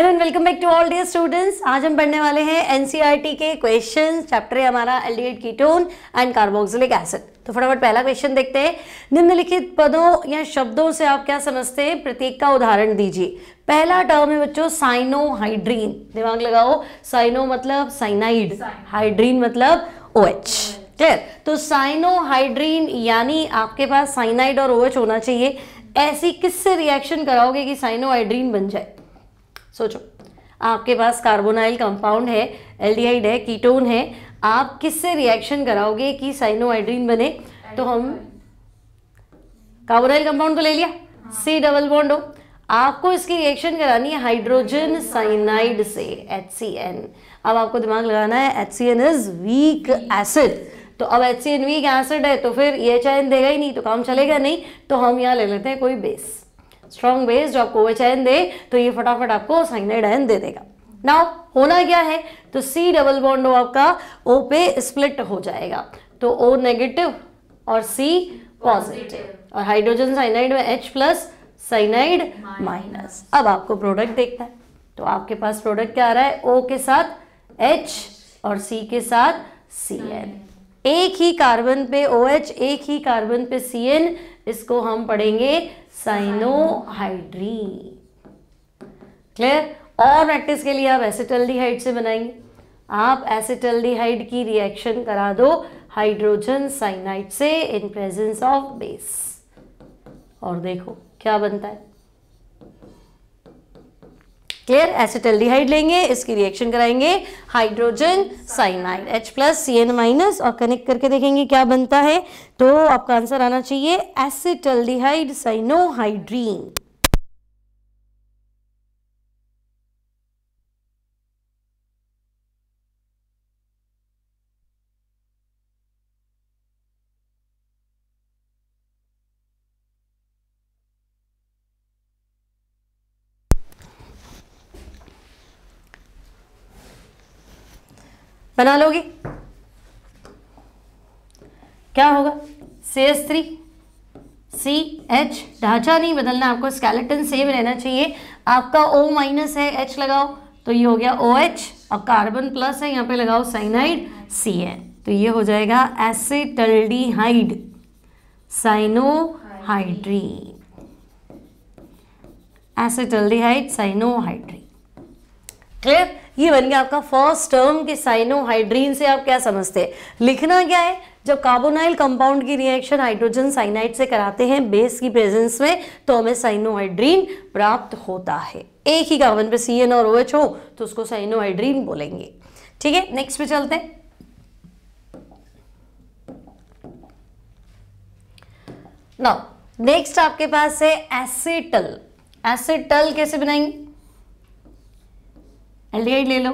Hello and welcome back to all dear students आज हम पढ़ने वाले हैं एनसीईआरटी e के क्वेश्चन चैप्टर है हमारा aldehyde ketone and carboxylic acid तो फटाफट पहला क्वेश्चन देखते हैं निम्नलिखित पदों या शब्दों से आप क्या समझते हैं प्रत्येक का उदाहरण दीजिए पहला टर्म है बच्चों साइनोहाइड्रीन दिमाग लगाओ साइनो मतलब साइनाइड हाइड्रीन मतलब ओ एच क्लियर तो साइनोहाइड्रीन यानी आपके पास साइनाइड और ओ एच होना चाहिए ऐसी किससे रिएक्शन कराओगे कि साइनोहाइड्रीन बन जाए सोचो आपके पास कार्बोनाइल कंपाउंड है एल्डिहाइड है कीटोन है आप किससे रिएक्शन कराओगे कि साइनोहाइड्रीन बने तो हम कार्बोनाइल कंपाउंड को ले लिया सी डबल बॉन्ड हो आपको इसकी रिएक्शन करानी है हाइड्रोजन साइनाइड से एच सी एन अब आपको दिमाग लगाना है H C N is weak acid तो अब H C N weak acid है तो फिर ई एच एन देगा ही नहीं तो काम चलेगा नहीं तो हम यहाँ ले लेते हैं कोई बेस स्ट्रॉन्ग बेस जो आपको एच दे तो ये फटाफट आपको साइनाइड एन दे देगा नाउ होना क्या है तो सी डबल बॉन्ड वो आपका ओ पे स्प्लिट हो जाएगा तो ओ नेगेटिव और सी पॉजिटिव और हाइड्रोजन साइनाइड में एच प्लस साइनाइड माइनस अब आपको प्रोडक्ट देखता है तो आपके पास प्रोडक्ट क्या आ रहा है ओ के साथ एच और सी के साथ सी एन एक ही कार्बन पे ओ OH, एच एक ही कार्बन पे सी एन इसको हम पढ़ेंगे साइनोहाइड्रीन क्लियर और प्रैक्टिस के लिए आप एसिटल्डिहाइड से बनाइए आप एसिटल्डिहाइड की रिएक्शन करा दो हाइड्रोजन साइनाइड से इन प्रेजेंस ऑफ बेस और देखो क्या बनता है क्लियर एसिटल्डिहाइड लेंगे इसकी रिएक्शन कराएंगे hydrogen cyanide H plus C N minus और कनेक्ट करके देखेंगे क्या बनता है तो आपका आंसर आना चाहिए एसिटल्डिहाइड साइनोहाइड्रीन बना लोगे क्या होगा C S three C H ढांचा नहीं बदलना आपको स्केलेटन सेम रहना चाहिए आपका ओ माइनस है एच लगाओ तो ये हो गया ओ एच और कार्बन प्लस है यहाँ पे लगाओ साइनाइड सी एन तो ये हो जाएगा acetaldehyde cyanohydrin acetaldehyde cyanohydrin clear ये बन गया आपका फर्स्ट टर्म के साइनोहाइड्रीन से आप क्या समझते हैं लिखना क्या है जब कार्बोनाइल कंपाउंड की रिएक्शन हाइड्रोजन साइनाइड से कराते हैं बेस की प्रेजेंस में तो हमें साइनोहाइड्रीन प्राप्त होता है एक ही कार्बन पे सी एन और ओ OH हो तो उसको साइनोहाइड्रीन बोलेंगे ठीक है नेक्स्ट पे चलते हैं नाउ नेक्स्ट आपके पास है एसिटल एसिटल कैसे बनाएंगे एल ले लो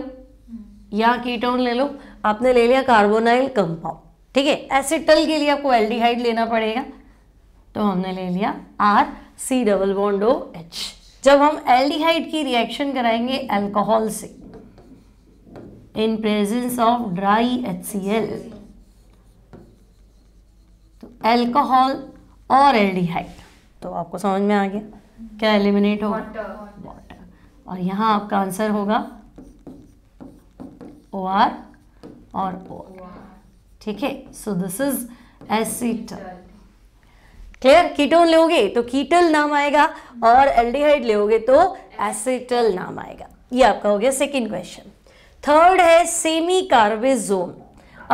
या कीटोन ले लो आपने ले लिया कार्बोनाइल कंपाउंड ठीक है एसिटल के लिए आपको एल्डिहाइड लेना पड़ेगा तो हमने ले लिया R C double bond O H जब हम एल्डिहाइड की रिएक्शन कराएंगे अल्कोहल से in presence of dry H C L तो एल्कोहल और एल्डिहाइड तो आपको समझ में आ गया क्या एलिमिनेट होगा वाटर और यहाँ आपका आंसर होगा ओ आर और ओ ठीक है so this is acetal clear ketone लोगे तो कीटल नाम आएगा और एल्डिहाइड लोगे तो एसिटल नाम आएगा ये आपका हो गया सेकेंड क्वेश्चन थर्ड है सेमी कार्बेजोन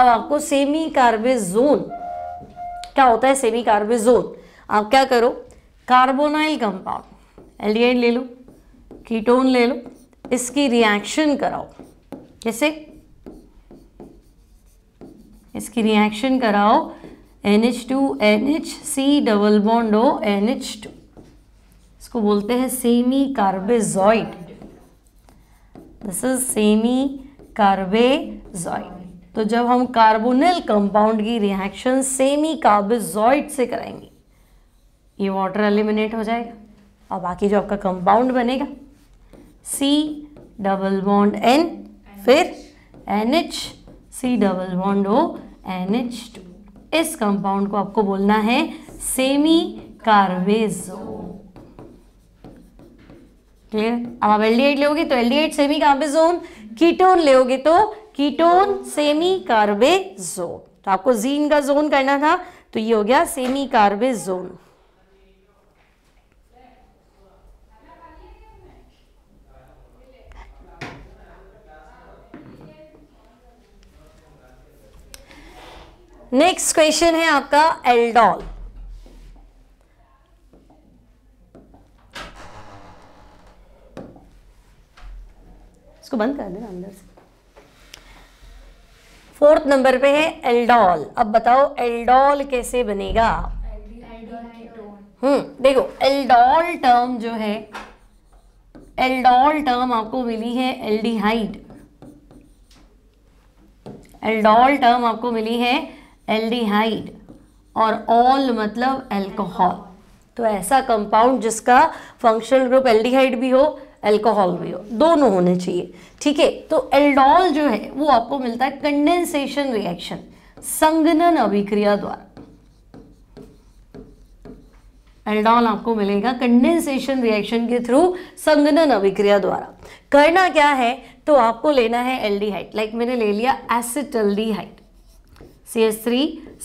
अब आपको सेमी कार्बेजोन क्या होता है सेमी कार्बेजोन आप क्या करो कार्बोनाइल कंपाउंड एल्डिहाइड ले लो कीटोन ले लो इसकी रिएक्शन कराओ कैसे इसकी रिएक्शन कराओ N H two N H C double bond O N H two इसको बोलते हैं semi carbazide this is semi carbazide तो जब हम कार्बोनिल कंपाउंड की रिएक्शन सेमी कार्बेजॉइड से कराएंगे ये वाटर एलिमिनेट हो जाएगा और बाकी जो आपका कंपाउंड बनेगा सी डबल बॉन्ड एन फिर N H C double bond O N H two इस कंपाउंड को आपको बोलना है सेमी कार्बेजो क्लियर अब आप एल लोगे तो एल सेमी कार्बेजोन कीटोन लोगे तो कीटोन सेमी कार्बेजो तो आपको जीन का जोन करना था तो ये हो गया सेमी कार्बेजोन नेक्स्ट क्वेश्चन है आपका एल्डॉल इसको बंद कर देना अंदर से फोर्थ नंबर पे है एल्डॉल अब बताओ एल्डॉल कैसे बनेगा हम्म देखो एल्डॉल टर्म जो है एल्डॉल टर्म आपको मिली है एल्डिहाइड एल्डॉल टर्म आपको मिली है एल्डिहाइड और ऑल मतलब एल्कोहल तो ऐसा कंपाउंड जिसका फंक्शनल ग्रुप एल्डिहाइड भी हो एल्कोहल भी हो दोनों होने चाहिए ठीक है तो एल्डोल जो है वो आपको मिलता है कंडेंसेशन रिएक्शन संगनन अभिक्रिया द्वारा एल्डोल आपको मिलेगा कंडेंसेशन रिएक्शन के थ्रू संगनन अभिक्रिया द्वारा करना क्या है तो आपको लेना है एल्डिहाइड लाइक मैंने ले लिया acetaldehyde C S three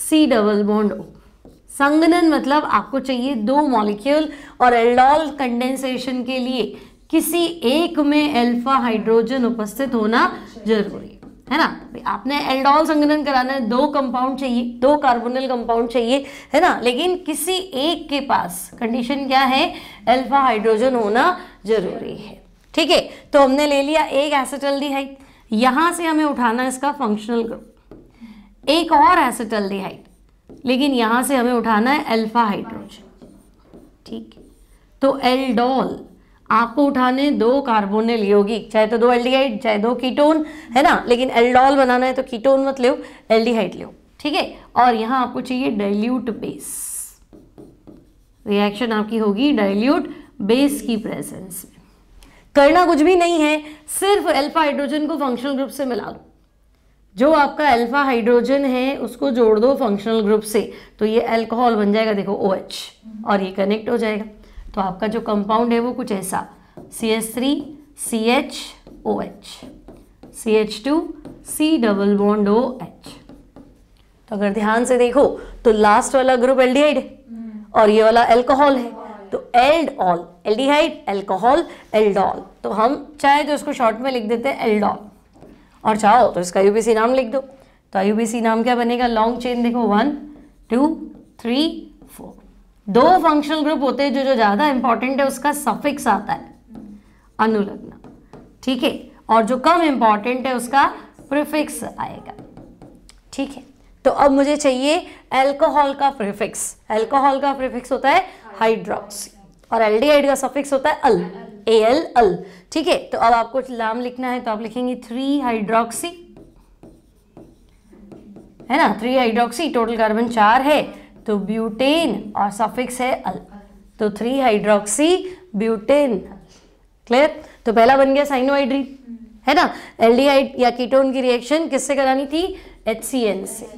C double bond O संगनन मतलब आपको चाहिए दो मॉलिक्यूल और एल्डॉल कंडेंसेशन के लिए किसी एक में अल्फा हाइड्रोजन उपस्थित होना जरूरी है ना आपने एल्डॉल संगनन कराना है दो कंपाउंड चाहिए दो कार्बोनल कंपाउंड चाहिए है ना लेकिन किसी एक के पास कंडीशन क्या है अल्फा हाइड्रोजन होना जरूरी है ठीक है तो हमने ले लिया एक एसिटल्डिहाइड डी हाइट से हमें उठाना इसका फंक्शनल ग्रुप एक और एसिटल्डिहाइड लेकिन यहां से हमें उठाना है अल्फा हाइड्रोजन ठीक तो एल्डोल आपको उठाने दो कार्बोनिल यौगिक चाहे तो दो एल्डिहाइड चाहे दो कीटोन है ना लेकिन एल्डोल बनाना है तो कीटोन मत लो एल्डिहाइड लो ठीक है और यहां आपको चाहिए डाइल्यूट बेस रिएक्शन आपकी होगी डाइल्यूट बेस की प्रेजेंस में करना कुछ भी नहीं है सिर्फ अल्फा हाइड्रोजन को फंक्शनल ग्रुप से मिला लो जो आपका अल्फा हाइड्रोजन है उसको जोड़ दो फंक्शनल ग्रुप से तो ये अल्कोहल बन जाएगा देखो ओ OH, और ये कनेक्ट हो जाएगा तो आपका जो कंपाउंड है वो कुछ ऐसा C S three C H O H C H two C double bond O H तो अगर ध्यान से देखो तो लास्ट वाला ग्रुप एल्डिहाइड है और ये वाला एल्कोहल है तो ald ol aldehyde alcohol aldol तो हम चाहे तो इसको शॉर्ट में लिख देते हैं एल्डॉल और चाहो तो इसका यू नाम लिख दो तो यूबीसी नाम क्या बनेगा लॉन्ग चेन देखो वन टू थ्री फोर दो फंक्शनल ग्रुप होते हैं जो जो ज़्यादा इंपॉर्टेंट है उसका सफिक्स आता है अनुलग्न ठीक है और जो कम इंपॉर्टेंट है उसका प्रिफिक्स आएगा ठीक है तो अब मुझे चाहिए एल्कोहल का प्रिफिक्स एल्कोहल का प्रिफिक्स होता है हाइड्रोक्सी और एल का सफिक्स होता है अल ए एल अल ठीक है तो अब आपको नाम लिखना है तो आप लिखेंगे थ्री हाइड्रोक्सी है ना थ्री हाइड्रोक्सी टोटल कार्बन चार है तो ब्यूटेन और सफिक्स है अल तो थ्री हाइड्रोक्सी ब्यूटेन क्लियर तो पहला बन गया साइनोहाइड्री है ना एल्डिहाइड या कीटोन की रिएक्शन किससे करानी थी एच से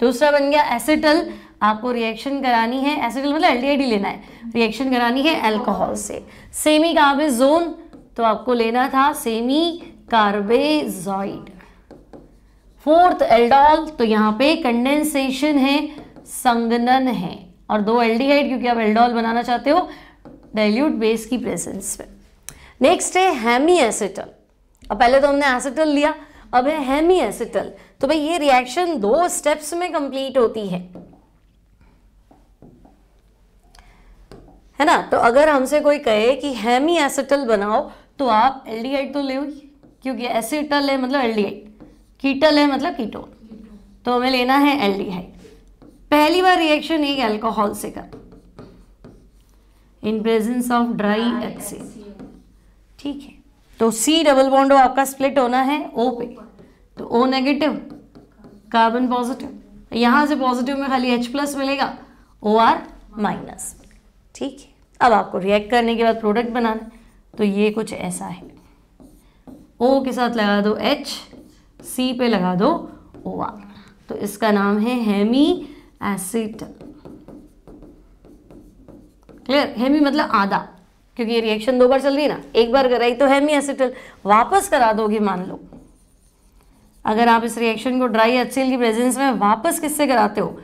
दूसरा बन गया एसिटल आपको रिएक्शन करानी है एसिडिल मतलब एल्डिहाइड लेना है रिएक्शन करानी है अल्कोहल से सेमी कार्बेजोन तो आपको लेना था सेमी कार्बेजॉइड फोर्थ एल्डोल तो यहाँ पे कंडेंसेशन है संगनन है और दो एल्डिहाइड क्योंकि आप एल्डोल बनाना चाहते हो डाइल्यूट बेस की प्रेजेंस में नेक्स्ट है हैमी एसिटल अब पहले तो हमने एसिटल लिया अब है हैमी एसिटल तो भाई ये रिएक्शन दो स्टेप्स में कंप्लीट होती है है ना तो अगर हमसे कोई कहे कि हैमी एसिटल बनाओ तो आप एल्डिहाइड तो ले क्योंकि एसिटल है मतलब एल्डिहाइड कीटल है मतलब कीटो तो हमें लेना है एल्डिहाइड पहली बार रिएक्शन एक अल्कोहल से कर इन प्रेजेंस ऑफ ड्राई एक्सी ठीक है तो सी डबल बॉन्डो आपका स्प्लिट होना है ओ पे तो ओ नेगेटिव कार्बन पॉजिटिव यहां से पॉजिटिव में खाली H प्लस मिलेगा ओ आर माइनस ठीक है अब आपको रिएक्ट करने के बाद प्रोडक्ट बनाना है तो ये कुछ ऐसा है ओ के साथ लगा दो एच सी पे लगा दो ओ आर तो इसका नाम है हेमी एसिटल क्लियर हेमी मतलब आधा क्योंकि ये रिएक्शन दो बार चल रही है ना एक बार कराई तो हेमी एसिटल वापस करा दोगे मान लो अगर आप इस रिएक्शन को ड्राई एच की प्रेजेंस में वापस किससे कराते हो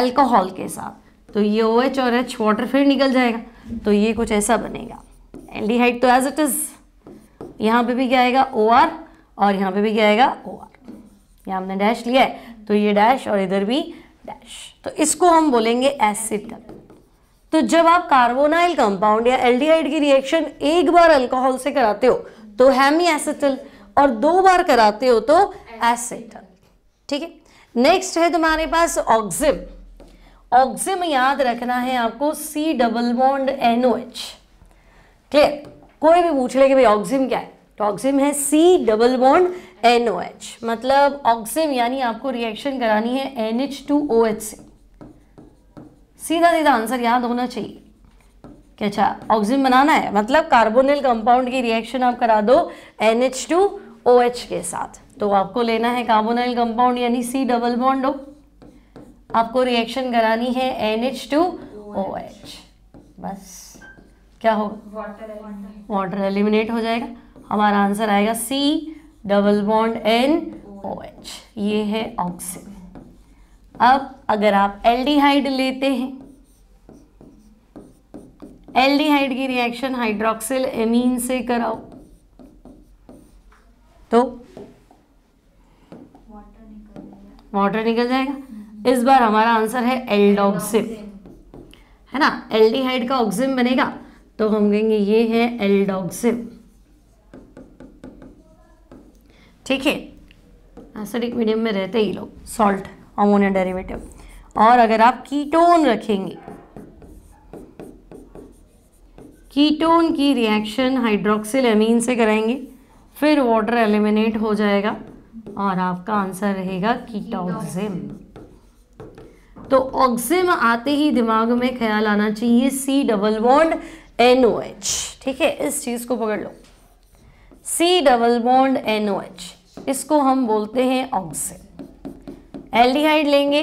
अल्कोहल के साथ तो ये ओ OH और एच वाटर फिर निकल जाएगा तो ये कुछ ऐसा बनेगा एल्डिहाइड तो एज इट इज़ यहाँ पे भी क्या आएगा ओ आर और यहाँ पे भी क्या आएगा ओ आर यहाँ हमने डैश लिया है तो ये डैश और इधर भी डैश तो इसको हम बोलेंगे एसिड तो जब आप कार्बोनाइल कंपाउंड या एल्डिहाइड की रिएक्शन एक बार अल्कोहल से कराते हो तो हैमी एसिटल और दो बार कराते हो तो एसिटल ठीक है नेक्स्ट है तुम्हारे पास ऑक्सिम ऑक्सिम याद रखना है आपको C double bond N O H clear कोई भी पूछ ले कि भाई ऑक्सिम क्या है तो ऑक्सिम है C double bond N O H मतलब ऑक्सिम यानी आपको रिएक्शन करानी है N H two O H से सीधा सीधा आंसर याद होना चाहिए कि अच्छा ऑक्सिम बनाना है मतलब कार्बोनिल कंपाउंड की रिएक्शन आप करा दो N H two O H के साथ तो आपको लेना है कार्बोनिल कंपाउंड यानी सी डबल बॉन्ड हो आपको रिएक्शन करानी है N H two O H बस क्या होगा वाटर एलिमिनेट हो जाएगा हमारा आंसर आएगा C double bond N O H ये है ऑक्सीजन अब अगर आप एल्डिहाइड लेते हैं एल्डिहाइड की रिएक्शन हाइड्रोक्सिल एमीन से कराओ तो वाटर निकल जाएगा इस बार हमारा आंसर है एल्डोक्सिम है ना एल्डिहाइड का ऑक्सिम बनेगा तो हम कहेंगे ये है एल्डोक्सिम ठीक है एसिडिक मीडियम में रहते ही लोग सॉल्ट अमोनिया डेरिवेटिव और अगर आप कीटोन रखेंगे कीटोन की रिएक्शन हाइड्रोक्सिल एमीन से कराएंगे फिर वाटर एलिमिनेट हो जाएगा और आपका आंसर रहेगा कीटोक्सिम तो ऑक्सिम आते ही दिमाग में ख्याल आना चाहिए C double bond N O H ठीक है इस चीज़ को पकड़ लो C double bond N O H इसको हम बोलते हैं ऑक्सिम एल्डिहाइड लेंगे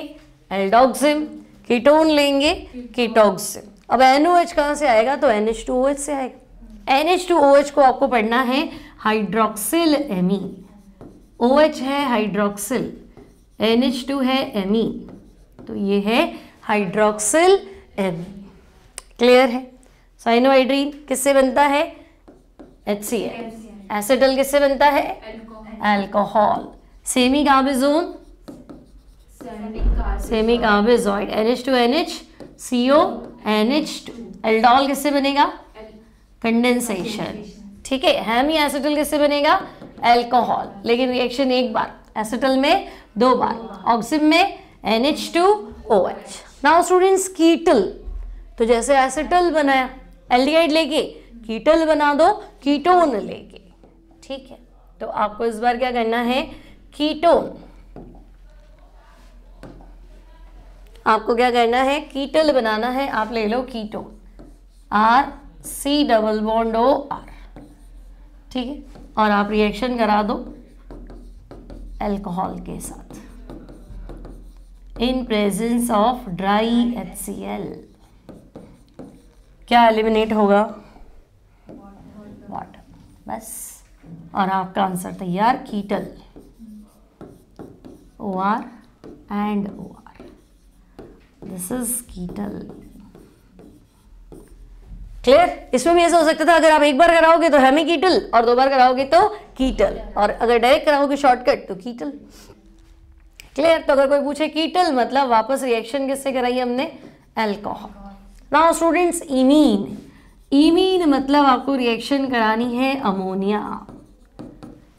एल्डोक्सिम कीटोन लेंगे कीटोक्सिम अब एनओ एच कहां से आएगा तो N H two O H से आएगा N H two O H को आपको पढ़ना है हाइड्रोक्सिल एमी ओ एच है हाइड्रोक्सिल एन एच टू है एमी तो ये है हाइड्रोक्सिल एम क्लियर है साइनोहाइड्रीन किससे बनता है एच सी एल एसिडल किससे बनता है alcohol semi carbazone semi carbazide N H two N H C O N H two aldol किससे बनेगा कंडेंसेशन ठीक है हैमी एसिडल किससे बनेगा एल्कोहल लेकिन रिएक्शन एक बार एसिटल में दो बार ऑक्सिम में N H two O H now students ketal तो जैसे एसिटल बनाया एल्डिहाइड लेके कीटल बना दो कीटोन लेके ठीक है तो आपको इस बार क्या करना है कीटोन आपको क्या करना है कीटल बनाना है आप ले लो ketone R C double bond O R ठीक है और आप रिएक्शन करा दो अल्कोहल के साथ in presence of dry H C L क्या एलिमिनेट होगा वाटर बस और आपका आंसर तैयार ketal O R and O R this is ketal clear इसमें भी ऐसा हो सकता था अगर आप एक बार कराओगे तो हेमी कीटल और दो बार कराओगे तो कीटल और अगर डायरेक्ट कराओगे शॉर्टकट तो कीटल क्लियर तो अगर कोई पूछे कीटल मतलब वापस रिएक्शन किससे कराई हमने alcohol now students imine imine मतलब आपको रिएक्शन करानी है अमोनिया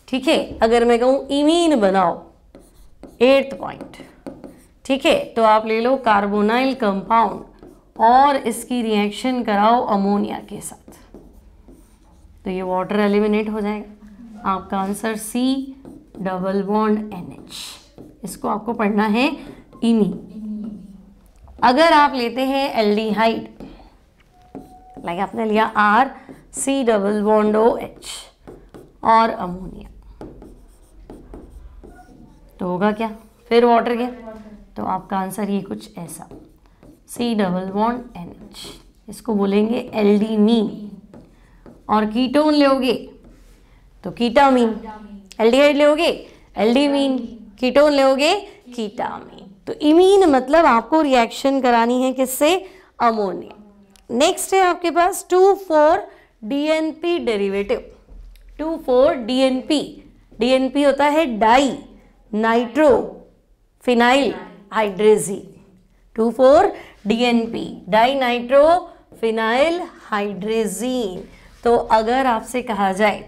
ठीक है अगर मैं कहूं इमीन बनाओ एट्थ पॉइंट ठीक है तो आप ले लो कार्बोनाइल कंपाउंड और इसकी रिएक्शन कराओ अमोनिया के साथ तो ये वाटर एलिमिनेट हो जाएगा आपका answer C double bond N H इसको आपको पढ़ना है इमी e. अगर आप लेते हैं एल्डिहाइड लाइक आपने लिया R C double bond O H और अमोनिया तो होगा क्या फिर वाटर क्या तो आपका आंसर ये कुछ ऐसा C double bond N H इसको बोलेंगे एल डी मीन और कीटोन लोगे तो कीटामीन एल डी एल्डिहाइड लोगे मीन कीटोन लोगे कीटामीन तो इमीन मतलब आपको रिएक्शन करानी है किससे अमोनिया नेक्स्ट है आपके पास two four DNP derivative two four DNP DNP होता है di nitro phenyl hydrazine two four DNP di nitro phenyl hydrazine तो अगर आपसे कहा जाए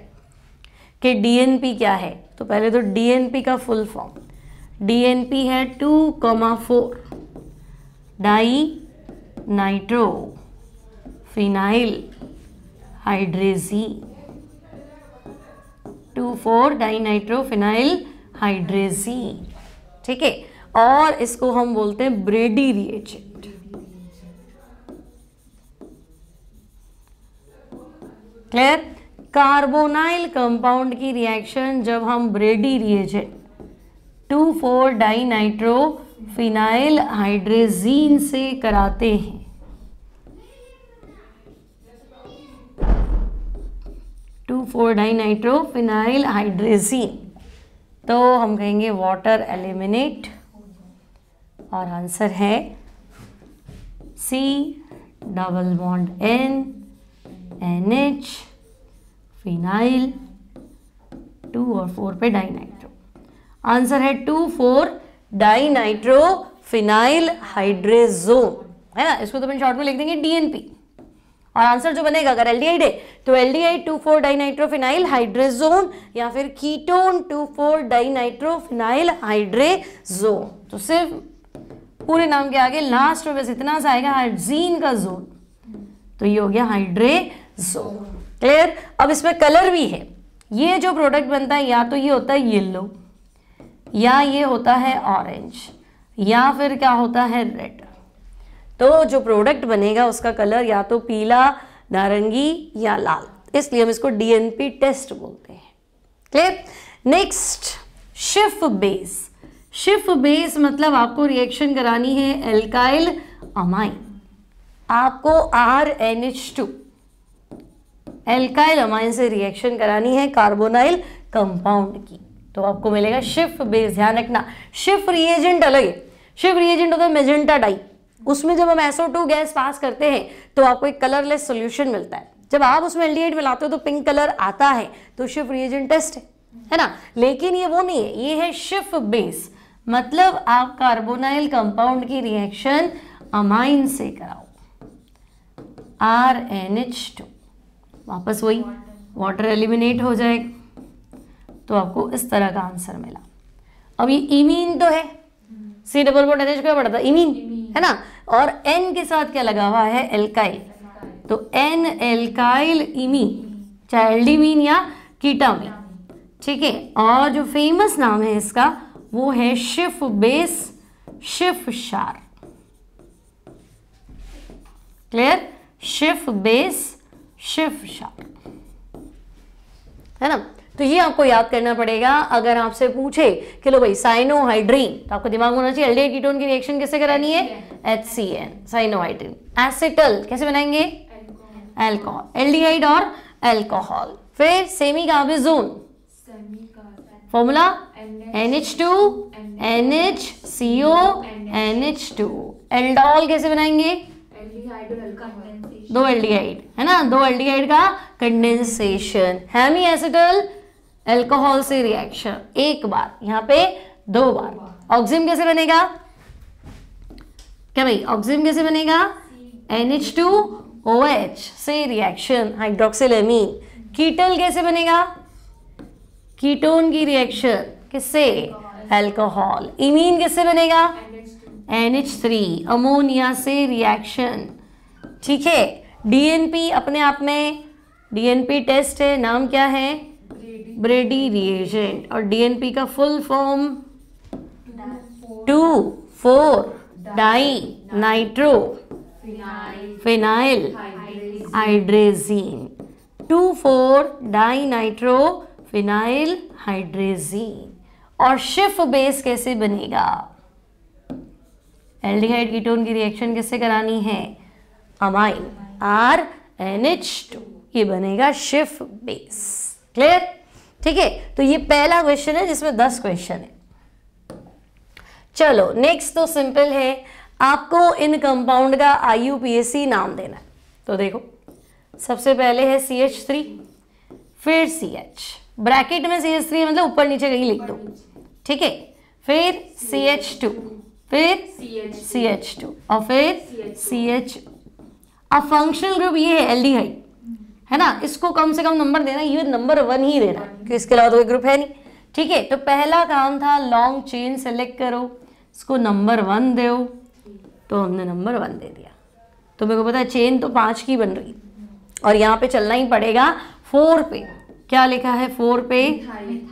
कि डीएनपी क्या है तो पहले तो डीएनपी का फुल फॉर्म डीएनपी है two comma four di nitro phenyl hydrazine two four nitro phenyl hydrazine ठीक है और इसको हम बोलते हैं Brady reagent clear carbonyl compound की रिएक्शन जब हम Brady reagent two four di nitro phenyl hydrazine से कराते हैं two four di nitro phenyl hydrazine तो हम कहेंगे वाटर एलिमिनेट और आंसर है C double bond N N H phenyl two और फोर पे डाइनाइट आंसर है two four dinitro phenyl hydrazone है ना इसको तो अपन शॉर्ट में लिख देंगे डीएनपी और आंसर जो बनेगा अगर एल है तो L D I two four dinitrophenyl hydrazone या फिर ketone two four dinitrophenyl hydrazone तो सिर्फ पूरे नाम के आगे लास्ट में बस इतना सा आएगा हाइड्रीन का जोन तो ये हो गया हाइड्रेजोन क्लियर अब इसमें कलर भी है ये जो प्रोडक्ट बनता है या तो ये होता है येलो या ये होता है ऑरेंज या फिर क्या होता है रेड तो जो प्रोडक्ट बनेगा उसका कलर या तो पीला नारंगी या लाल इसलिए हम इसको डीएनपी टेस्ट बोलते हैं clear next Schiff base Schiff base मतलब आपको रिएक्शन करानी है एल्काइल अमाइन आपको R N H two alkyl amine से रिएक्शन करानी है कार्बोनाइल कंपाउंड की तो आपको मिलेगा शिफ बेस ध्यान रखना शिफ रिएजेंट अलग है शिफ रिएजेंट होता है मेजेंटा डाई उसमें जब हम एसओ टू गैस पास करते हैं तो आपको एक कलरलेस सोल्यूशन मिलता है जब आप उसमें एल्डिहाइड मिलाते हो तो पिंक कलर आता है तो शिफ रिएजेंट टेस्ट है है ना लेकिन ये वो नहीं है ये है शिफ बेस मतलब आप कार्बोनाइल कंपाउंड की रिएक्शन अमाइन से कराओ आर एन एच टू वापस वही वाटर एलिमिनेट हो जाएगा तो आपको इस तरह का आंसर मिला अब ये इमीन तो है सी डबल बोर्ड एन क्या पड़ता इमीन है ना और एन के साथ क्या लगा हुआ है एल्काइल तो एन एलकाइल इमीन चाहे इमीन या कीटामीन ठीक है और जो फेमस नाम है इसका वो है शिफ बेस शिफ शार क्लियर शिफ बेस शिफ शार है ना तो ये आपको याद करना पड़ेगा अगर आपसे पूछे कि लो भाई साइनोहाइड्रीन तो आपको दिमाग होना चाहिए एल्डिहाइड कीटोन की रिएक्शन कैसे करानी है H C N cyanohydrin acetal कैसे बनाएंगे एल्कोहल एल्डिहाइड और एल्कोहल फिर semi carbazone formula N H two N H C O N H two aldol कैसे बनाएंगे दो एल्डिहाइड है ना दो एल्डिहाइड का कंडेंसेशन हैमी एसिटल एल्कोहल से रिएक्शन एक बार यहां पे दो बार ऑक्सीम कैसे बनेगा क्या भाई ऑक्सीजन कैसे बनेगा एनएच टू ओ एच से रिएक्शन हाइड्रोक्सिल कीटल कैसे बनेगा कीटोन की रिएक्शन किससे एल्कोहल इमीन कैसे बनेगा एनएच थ्री अमोनिया से रिएक्शन ठीक है डीएनपी अपने आप में डीएनपी टेस्ट है नाम क्या है ब्रेडी रिएजेंट और डीएनपी का full form two four di nitro phenyl hydrazine two four di nitro phenyl hydrazine और शिफ बेस कैसे बनेगा एल्डिहाइड कीटोन की रिएक्शन कैसे करानी है amine R N H two ये बनेगा शिफ बेस क्लियर ठीक है तो ये पहला क्वेश्चन है जिसमें दस क्वेश्चन है चलो नेक्स्ट तो सिंपल है आपको इन कंपाउंड का आई नाम देना है तो देखो सबसे पहले है सी एच थ्री फिर सी एच ब्रैकेट में सी एच थ्री मतलब ऊपर नीचे कहीं लिख दो ठीक है फिर सी एच टू फिर सी एच टू और फिर सी एच अब फंक्शनल ग्रुप ये है एल्डिहाइड है ना इसको कम से कम नंबर देना ये नंबर वन ही देना क्योंकि इसके अलावा तो कोई ग्रुप है नहीं ठीक है तो पहला काम था लॉन्ग चेन सेलेक्ट करो इसको नंबर वन दो तो हमने नंबर वन दे दिया तो मेरे को पता है चेन तो पाँच की बन रही और यहाँ पे चलना ही पड़ेगा फोर पे क्या लिखा है फोर पे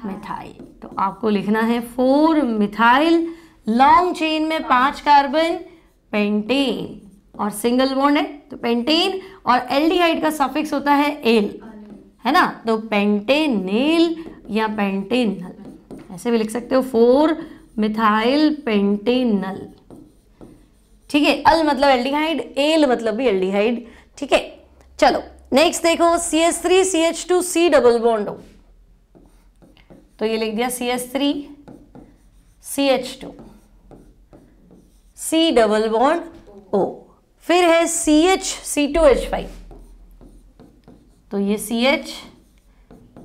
मिथाइल तो आपको लिखना है फोर मिथाइल लॉन्ग चेन में पांच कार्बन पेंटेन और सिंगल बॉन्ड है तो पेंटेन और एल्डिहाइड का सफिक्स होता है एल है ना तो पेंटेनिल या पेंटेनल ऐसे भी लिख सकते हो फोर मिथाइल पेंटेनल ठीक है अल मतलब एल्डिहाइड एल मतलब भी एल्डिहाइड ठीक है चलो नेक्स्ट देखो C S three C H two C double bond तो ये लिख दिया C S three C H two C double bond O फिर है C H C two H five तो ये C H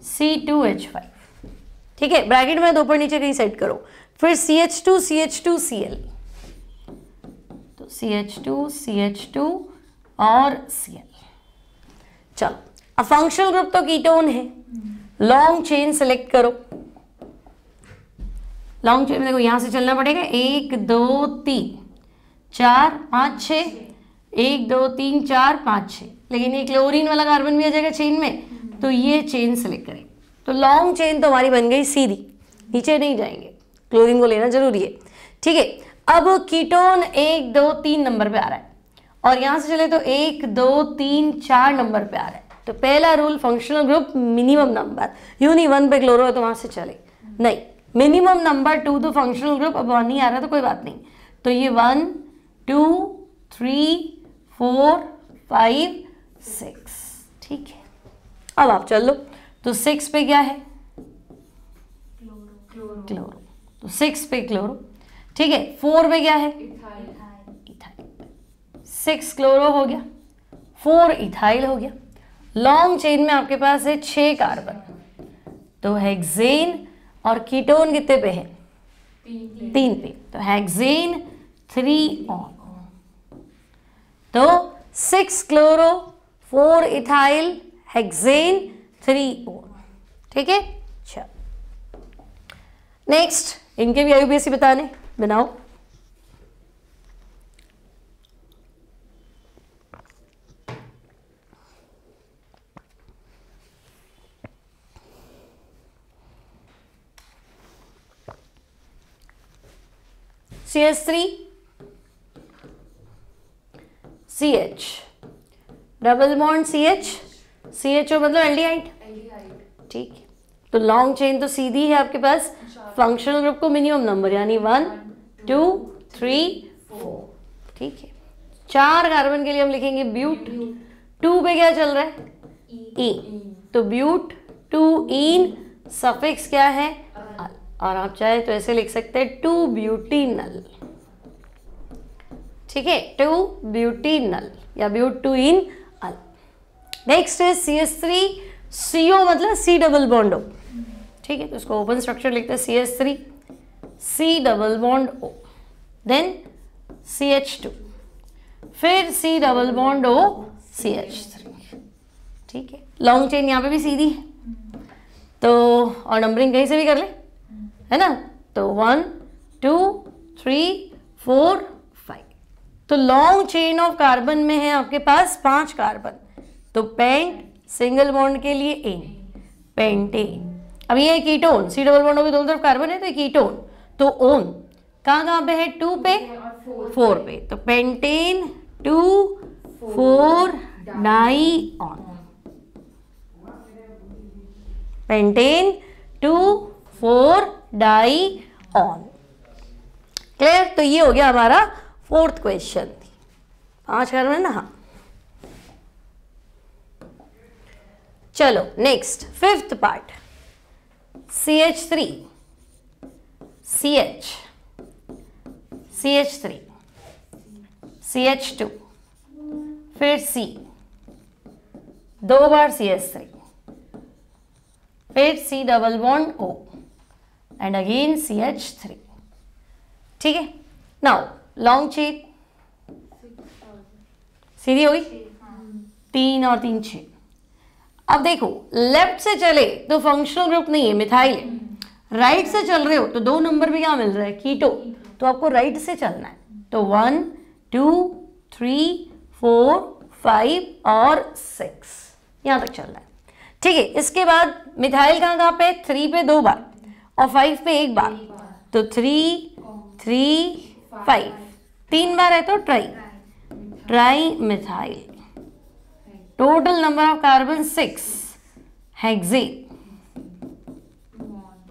C two H five ठीक है ब्रैकेट में दो पर नीचे कहीं सेट करो फिर C H two C H two C L तो C H two C H two और सी एल चलो अब फंक्शनल ग्रुप तो कीटोन है लॉन्ग चेन सेलेक्ट करो लॉन्ग चेन देखो यहां से चलना पड़ेगा एक दो तीन चार पांच छः एक दो तीन चार पाँच छः लेकिन ये क्लोरीन वाला कार्बन भी आ जाएगा चेन में तो ये चेन सेलेक्ट करें तो लॉन्ग चेन तो हमारी बन गई सीधी नीचे नहीं जाएंगे क्लोरीन को लेना जरूरी है ठीक है अब कीटोन एक दो तीन नंबर पे आ रहा है और यहाँ से चले तो एक दो तीन चार नंबर पे आ रहा है तो पहला rule functional group minimum number यू नहीं वन पे क्लोरो है तो वहाँ से चले नहीं मिनिमम नंबर टू तो फंक्शनल ग्रुप अब वन ही आ रहा है तो कोई बात नहीं तो ये one two three four five six ठीक है अब आप चल लो तो सिक्स पे क्या है क्लोरो तो सिक्स पे क्लोरो ठीक है फोर पे क्या है इथाइल सिक्स क्लोरो हो गया फोर इथाइल हो गया लॉन्ग चेन में आपके पास है छः कार्बन तो हेक्सेन और कीटोन कितने पे है तीन पे तो हेक्सेन थ्री ऑन तो six chloro four ethyl hexane three O ठीक है चलो अच्छा। नेक्स्ट इनके भी आयुबीसी बताने बनाओ C S three C H double bond C H C H O मतलब एल्डिहाइड ठीक है तो लॉन्ग चेन तो सीधी है आपके पास फंक्शनल ग्रुप को मिनिमम नंबर यानी वन टू थ्री फोर ठीक है चार कार्बन के लिए हम लिखेंगे ब्यूट टू पे क्या चल रहा है ई e. e. e. तो ब्यूट टू इन सफिक्स क्या है और आप चाहे तो ऐसे लिख सकते हैं टू ब्यूटीनल ठीक है टू ब्यूटीनल या इन अल नेक्स्ट है सी एस थ्री सी ओ मतलब सी डबल बॉन्ड ओ ठीक है तो उसको ओपन स्ट्रक्चर लिखते हैं C S three C double bond O then C H two फिर C double bond O C H three ठीक है लॉन्ग चेन यहाँ पे भी सीधी है तो और नंबरिंग कहीं से भी कर ले है ना तो वन टू थ्री फोर तो लॉन्ग चेन ऑफ कार्बन में है आपके पास पांच कार्बन तो पेंट सिंगल बॉन्ड के लिए एन पेंटेन अब ये कीटोन सी डबल बॉन्ड दोनों तरफ कार्बन है तो कीटोन तो ओन कहाँ कहाँ पे है टू पे फोर पे तो pentane two four di one pentane two four di one clear तो ये हो गया हमारा फोर्थ क्वेश्चन पांच कर में ना हाँ। चलो next fifth part C H three C H C H three C H two फिर सी दो बार सी एच थ्री फिर C double bond O and again C H three ठीक है नाउ लॉन्ग छेद सीधी होगी तीन और तीन छे अब देखो लेफ्ट से चले तो फंक्शनल ग्रुप नहीं है मिथाइल है राइट से चल रहे हो तो दो नंबर भी क्या मिल रहा है कीटो तो आपको राइट से चलना है तो one two three four five और सिक्स यहां तक चल रहा है ठीक है इसके बाद मिथाइल कहां कहां पे थ्री पे दो बार और फाइव पे एक बार तो थ्री थ्री फाइव तीन बार है तो tri tri methyl total number of carbon six hexa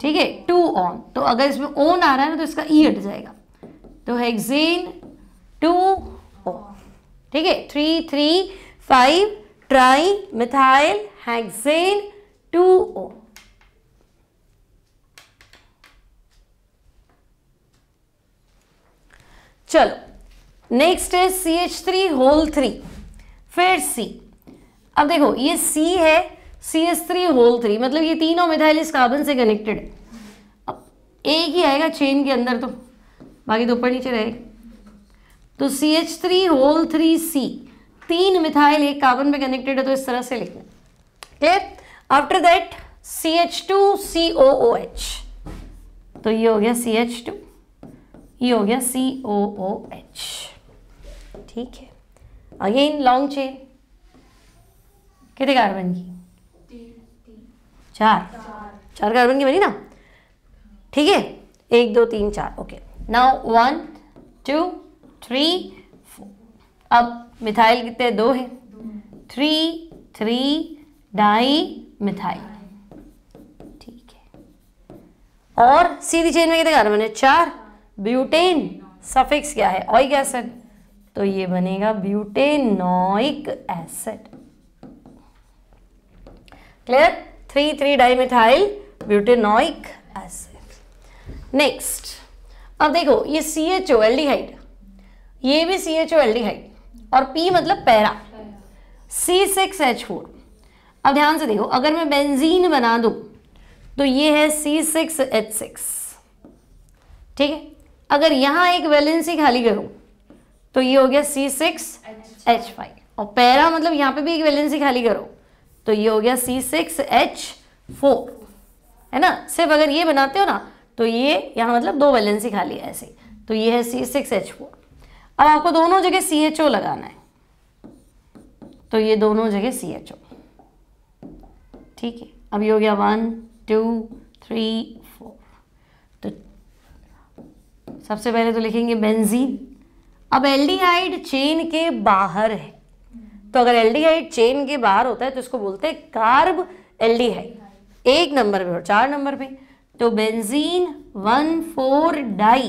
ठीक है टू ऑन तो अगर इसमें ओन आ रहा है ना तो इसका ई e हट जाएगा तो हेक्सेन टू ऑन ठीक है three three five tri methyl hexane two O चलो नेक्स्ट है C H three whole three फिर सी अब देखो ये सी है C H three whole three मतलब ये तीनों मिथाइल इस कार्बन से कनेक्टेड है अब एक ही आएगा चेन के अंदर तो बाकी तो ऊपर नीचे रहेगा तो C H three whole three C तीन मिथाइल एक कार्बन पे कनेक्टेड है तो इस तरह से लिखना clear after that C H two C O O H तो ये हो गया सी एच टू ये e हो गया सी ओ ओ एच ठीक है अगेन लॉन्ग चेन कितने कार्बन की चार चार कार्बन की बनी ना ठीक है एक दो तीन चार okay now one two three four अब मिथाइल कितने दो है थ्री थ्री डाई मिथाइल ठीक है और सीधी चेन में कितने कार्बन है चार ब्यूटेन सफिक्स क्या है ऑइक एसिड तो ये बनेगा butanoic acid clear three three dimethyl butanoic acid next अब देखो ये सी एच ओ एल्डिहाइड ये भी सी एच ओ एल्डिहाइड और पी मतलब para C six H four अब ध्यान से देखो अगर मैं बेंजीन बना दू तो ये है सी सिक्स एच सिक्स ठीक है अगर यहां एक वैलेंसी खाली करूं तो ये हो गया सी सिक्स एच फाइव और पैरा मतलब यहां पे भी एक वैलेंसी खाली करो तो ये हो गया सी सिक्स एच फोर है ना सिर्फ अगर ये बनाते हो ना तो ये यहां मतलब दो वैलेंसी खाली है ऐसे तो ये है सी सिक्स एच फोर अब आपको दोनों जगह सी एच ओ लगाना है तो ये दोनों जगह सी एच ओ ठीक है अब ये हो गया वन टू थ्री सबसे पहले तो लिखेंगे बेंजीन अब एल्डिहाइड चेन के बाहर है तो अगर एल्डिहाइड चेन के बाहर होता है तो इसको बोलते हैं कार्ब एल्डिहाइड एक नंबर पे और चार नंबर पे तो benzene one four di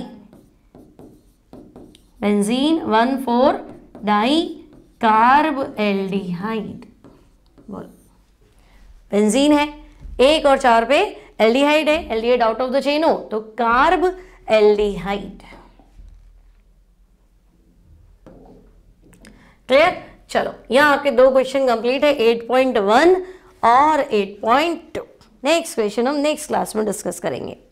benzene one four di carb aldehyde बोलो बेंजीन है एक और चार पे एल्डिहाइड है aldehyde out of the chain हो तो कार्ब एल्डिहाइड क्लियर चलो यहाँ आपके दो क्वेश्चन कंप्लीट है 8.1 और 8.2 नेक्स्ट क्वेश्चन हम नेक्स्ट क्लास में डिस्कस करेंगे